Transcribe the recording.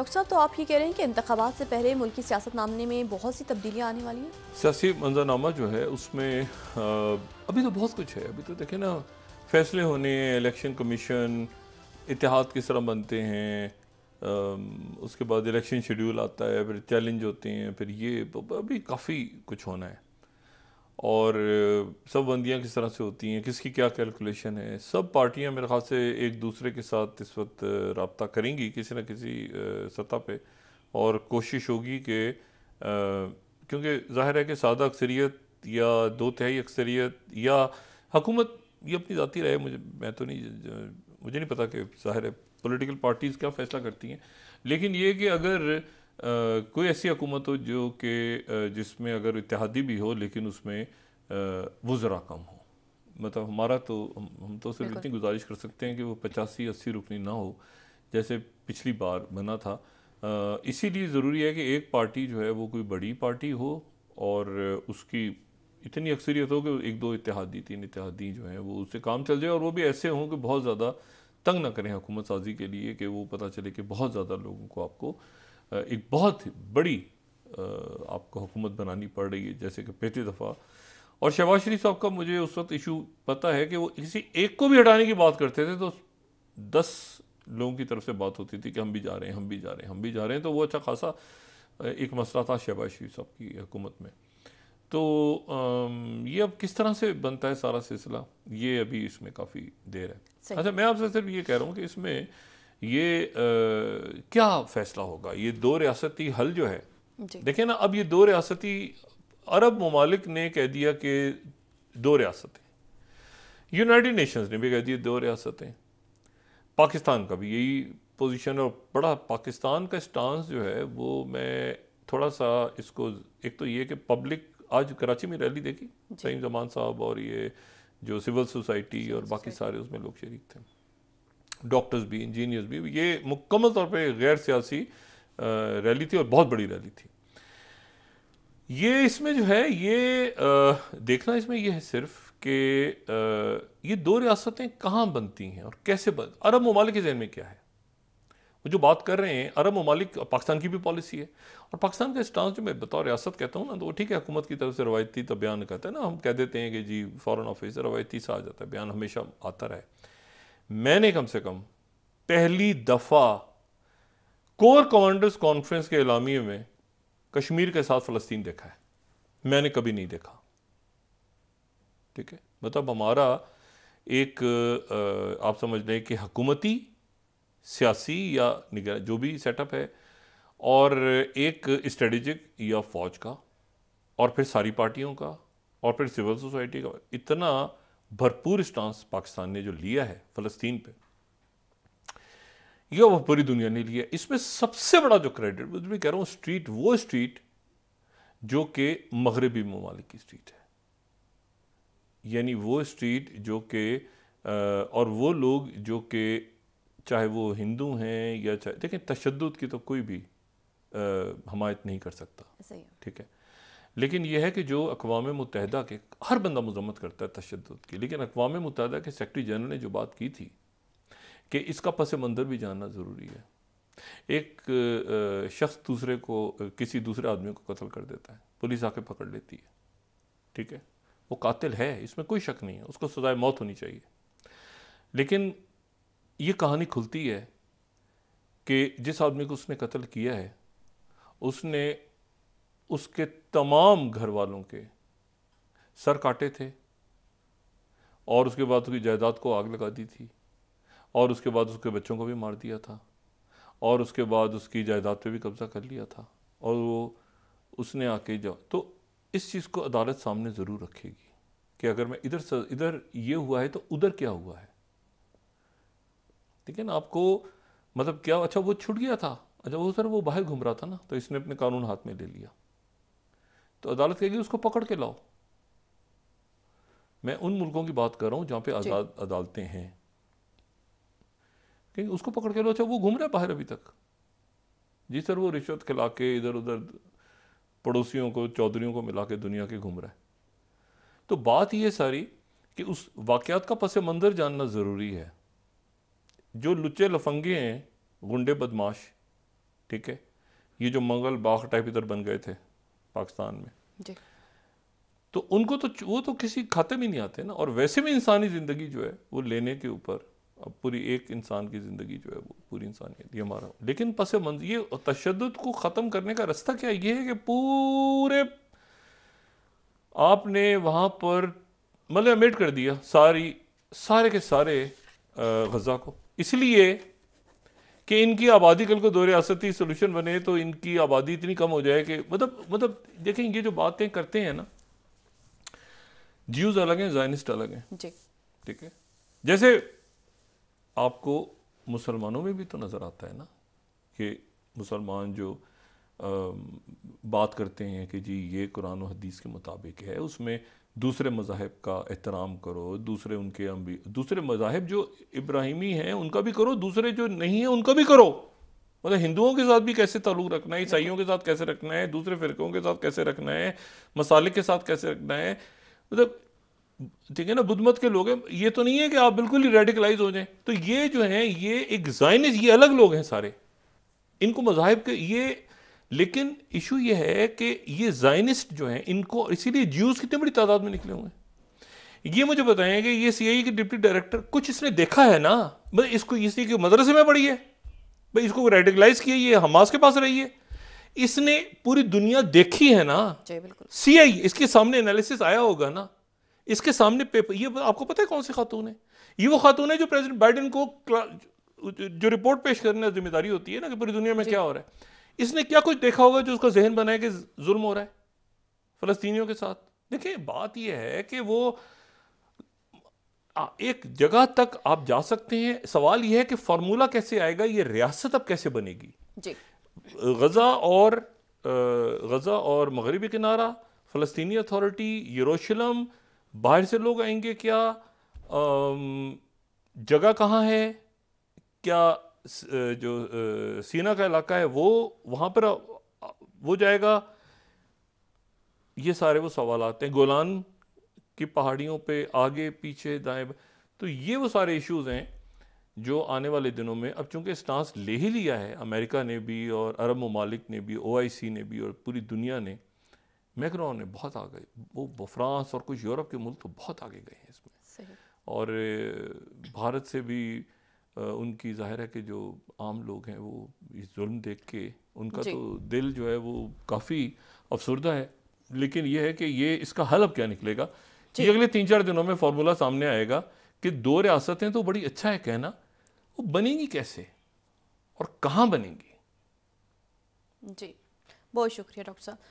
Doctor साहब तो आप ये कह रहे हैं कि इंतबात से पहले मुल्क की सियासत नामने में बहुत सी तब्दीलियाँ आने वाली हैं सियासी मंजरनामा जो है उसमें अभी तो बहुत कुछ है अभी तो देखें ना फैसले होने हैं इलेक्शन कमीशन इतिहाद किस तरह बनते हैं उसके बाद इलेक्शन शेड्यूल आता है फिर चैलेंज होते हैं फिर ये तो अभी काफ़ी कुछ होना है और सब बंदियाँ किस तरह से होती हैं किसकी क्या कैलकुलेशन है सब पार्टियाँ मेरे ख्याल से एक दूसरे के साथ इस वक्त रबता करेंगी किसी न किसी सतह पर और कोशिश होगी कि क्योंकि जाहिर है कि सादा अक्सरीत या दो तिहाई अक्सरीत या हकूमत ये अपनी ज़ाती राय मुझे मैं तो नहीं मुझे नहीं पता कि जाहिर है पोलिटिकल पार्टीज़ क्या फ़ैसला करती हैं लेकिन ये कि अगर कोई ऐसी हुकूमत हो जो कि जिसमें अगर इतिहादी भी हो लेकिन उसमें वज़रा कम हो मतलब हमारा तो हम, हम तो सिर्फ इतनी गुजारिश कर सकते हैं कि वो पचासी अस्सी रुकनी ना हो जैसे पिछली बार बना था इसीलिए ज़रूरी है कि एक पार्टी जो है वो कोई बड़ी पार्टी हो और उसकी इतनी अक्सरियत हो कि एक दो इतिहादी तीन इतिहादी जो हैं वो उससे काम चल जाए और वो भी ऐसे हों कि बहुत ज़्यादा तंग ना करें हुकूमत साजी के लिए कि वो पता चले कि बहुत ज़्यादा लोगों को आपको एक बहुत बड़ी आपको हुकूमत बनानी पड़ रही है जैसे कि पहली दफ़ा और शहबाज शरीफ साहब का मुझे उस वक्त इशू पता है कि वो किसी एक को भी हटाने की बात करते थे तो दस लोगों की तरफ से बात होती थी कि हम भी जा रहे हैं हम भी जा रहे हैं हम भी जा रहे हैं तो वो अच्छा खासा एक मसला था शहबाज शरीफ साहब की हुकूमत में तो ये अब किस तरह से बनता है सारा सिलसिला ये अभी इसमें काफ़ी देर है अच्छा मैं आपसे सिर्फ ये कह रहा हूँ कि इसमें ये आ, क्या फैसला होगा ये दो रियासती हल जो है देखिए ना अब ये दो रियासती अरब ममालिक ने कह दिया कि दो रियासतें यूनाइटेड नेशंस ने भी कह दिया दो रियासतें पाकिस्तान का भी यही पोजीशन और बड़ा पाकिस्तान का स्टांस जो है वो मैं थोड़ा सा इसको एक तो ये कि पब्लिक आज कराची में रैली देखी सईम जमान साहब और ये जो सिविल सोसाइटी और बाकी सारे उसमें लोग शरीक थे डॉक्टर्स भी इंजीनियर्स भी ये मुकम्मल तौर पर गैर सियासी रैली थी और बहुत बड़ी रैली थी ये इसमें जो है ये आ, देखना इसमें यह है सिर्फ कि ये दो रियासतें कहाँ बनती हैं और कैसे बन अरब ममालिक के जहन में क्या है वो जो बात कर रहे हैं अरब ममालिक पाकिस्तान की भी पॉलिसी है और पाकिस्तान का स्टांस जो मैं बतौर रियासत कहता हूँ ना तो वो ठीक है हुकूमत की तरफ से रवायती तो बयान कहता है ना हम कह देते हैं कि जी फॉरन ऑफिस रवायती सा आ जाता है बयान हमेशा आता रहे मैंने कम से कम पहली दफ़ा कोर कमांडर्स कॉन्फ्रेंस के इलामी में कश्मीर के साथ फ़लस्तीन देखा है मैंने कभी नहीं देखा ठीक है मतलब हमारा एक आप समझ लें कि हकूमती सियासी या निगर जो भी सेटअप है और एक स्ट्रेटजिक या फ़ौज का और फिर सारी पार्टियों का और फिर सिविल सोसाइटी का इतना भरपूर स्टांस पाकिस्तान ने जो लिया है फ़लस्तीन पे यह वह पूरी दुनिया ने लिया इसमें सबसे बड़ा जो क्रेडिट मैं कह रहा हूँ स्ट्रीट वो स्ट्रीट जो कि मगरबी ममालिक की स्ट्रीट है यानी वो स्ट्रीट जो कि और वो लोग जो कि चाहे वो हिंदू हैं या चाहे देखें तशद की तो कोई भी आ, हमायत नहीं कर सकता ठीक है लेकिन यह है कि जो अकवा मुतहदा के हर बंदा मजम्मत करता है तशद की लेकिन अकवा मुतहदा के सेक्रटरी जनरल ने जो बात की थी कि इसका पस मंज़र भी जानना ज़रूरी है एक शख्स दूसरे को किसी दूसरे आदमी को कत्ल कर देता है पुलिस आके पकड़ लेती है ठीक है वो कातिल है इसमें कोई शक नहीं है उसको सजाए मौत होनी चाहिए लेकिन ये कहानी खुलती है कि जिस आदमी को उसने कत्ल किया है उसने उसके तमाम घर वालों के सर काटे थे और उसके बाद उसकी जायदाद को आग लगा दी थी और उसके बाद उसके बच्चों को भी मार दिया था और उसके बाद उसकी जायदाद पे भी कब्ज़ा कर लिया था और वो उसने आके जा तो इस चीज़ को अदालत सामने ज़रूर रखेगी कि अगर मैं इधर से इधर ये हुआ है तो उधर क्या हुआ है ठीक है ना आपको मतलब क्या अच्छा वो छुट गया था अच्छा वो सर वो बाहर घूम रहा था ना तो इसने अपने कानून हाथ में ले लिया तो अदालत कहेगी उसको पकड़ के लाओ मैं उन मुल्कों की बात कर रहा हूँ जहाँ पे आज़ाद अदालतें हैं क्योंकि उसको पकड़ के लो अच्छा वो घूम रहा है बाहर अभी तक जी सर वो रिश्वत खिला के इधर उधर पड़ोसियों को चौधरीों को मिला के दुनिया के घूम रहा है तो बात ये सारी कि उस वाक़ात का पस मंज़र जानना ज़रूरी है जो लुच्चे लफंगे हैं गुंडे बदमाश ठीक है ये जो मंगल बाग टाइप इधर बन गए थे पाकिस्तान में जी। तो उनको तो वो तो किसी खाते में नहीं आते ना और वैसे भी इंसानी ज़िंदगी जो है वो लेने के ऊपर अब पूरी एक इंसान की ज़िंदगी जो है वो पूरी इंसानियत ये हमारा लेकिन पस मंज ये तशद को ख़त्म करने का रास्ता क्या ये है कि पूरे आपने वहाँ पर मतलब अमेट कर दिया सारी सारे के सारे गज़ा को इसलिए कि इनकी आबादी कल को दो रियासती सोल्यूशन बने तो इनकी आबादी इतनी कम हो जाए कि मतलब मतलब देखें ये जो बातें करते हैं ना ज्यूज अलग हैं जाइनिस्ट अलग हैं ठीक है जैसे आपको मुसलमानों में भी तो नज़र आता है ना कि मुसलमान जो आ, बात करते हैं कि जी ये कुरान और हदीस के मुताबिक है उसमें दूसरे मजाहब का एहतराम करो दूसरे उनके अम्बी दूसरे मजाहब जो इब्राहिमी हैं उनका भी करो दूसरे जो नहीं है उनका भी करो मतलब हिंदुओं के साथ भी कैसे ताल्लुक रखना है ईसाइयों के साथ कैसे रखना है दूसरे फ़िरक़ों के साथ कैसे रखना है मसाले के साथ कैसे रखना है मतलब ठीक है ना बुद्ध मत के लोग हैं ये तो नहीं है कि आप बिल्कुल ही रेडिकलाइज हो जाएं तो ये जो हैं ये एक जाइनिस ये अलग लोग हैं सारे इनको मजाहब के ये लेकिन इशू यह है कि ये जाइनिस्ट जो हैं इनको इसीलिए ज्यूज कितनी बड़ी तादाद में निकले हुए ये मुझे बताएं कि ये आई के डिप्टी डायरेक्टर कुछ इसने देखा है ना मतलब इसको इसी के मदरसे में पढ़ी है भाई इसको रेडिकलाइज किया ये हमास के पास रही है इसने पूरी दुनिया देखी है ना सी आई इसके सामने एनालिसिस आया होगा ना इसके सामने पेपर ये आपको पता है कौन सी खातून है ये वो खातून है जो प्रेसिडेंट बाइडेन को जो रिपोर्ट पेश करने जिम्मेदारी होती है ना कि पूरी दुनिया में क्या हो रहा है इसने क्या कुछ देखा होगा जो उसका जहन बनाया कि जुल्म हो रहा है फलस्तीनियों के साथ देखिए बात यह है कि वो एक जगह तक आप जा सकते हैं सवाल यह है कि फार्मूला कैसे आएगा ये रियासत अब कैसे बनेगी जी गज़ा और गज़ा और मगरबी किनारा फ़लस्तनी अथॉरिटी यरूशलम बाहर से लोग आएंगे क्या जगह कहाँ है क्या जो सीना का इलाका है वो वहाँ पर वो जाएगा ये सारे वो सवाल आते हैं गोलान की पहाड़ियों पे आगे पीछे दाएं तो ये वो सारे इश्यूज हैं जो आने वाले दिनों में अब चूंकि स्टांस ले ही लिया है अमेरिका ने भी और अरब ममालिक ने भी ओ ने भी और पूरी दुनिया ने मैक्रॉन ने बहुत आगे वो फ्रांस और कुछ यूरोप के मुल्क तो बहुत आगे गए हैं इसमें और भारत से भी उनकी ज़ाहिर है कि जो आम लोग हैं वो इस जुल्म देख के उनका तो दिल जो है वो काफ़ी अफसरदा है लेकिन ये है कि ये इसका हल अब क्या निकलेगा ये अगले तीन चार दिनों में फार्मूला सामने आएगा कि दो रियासतें तो बड़ी अच्छा है कहना वो बनेंगी कैसे और कहाँ बनेंगी जी बहुत शुक्रिया डॉक्टर साहब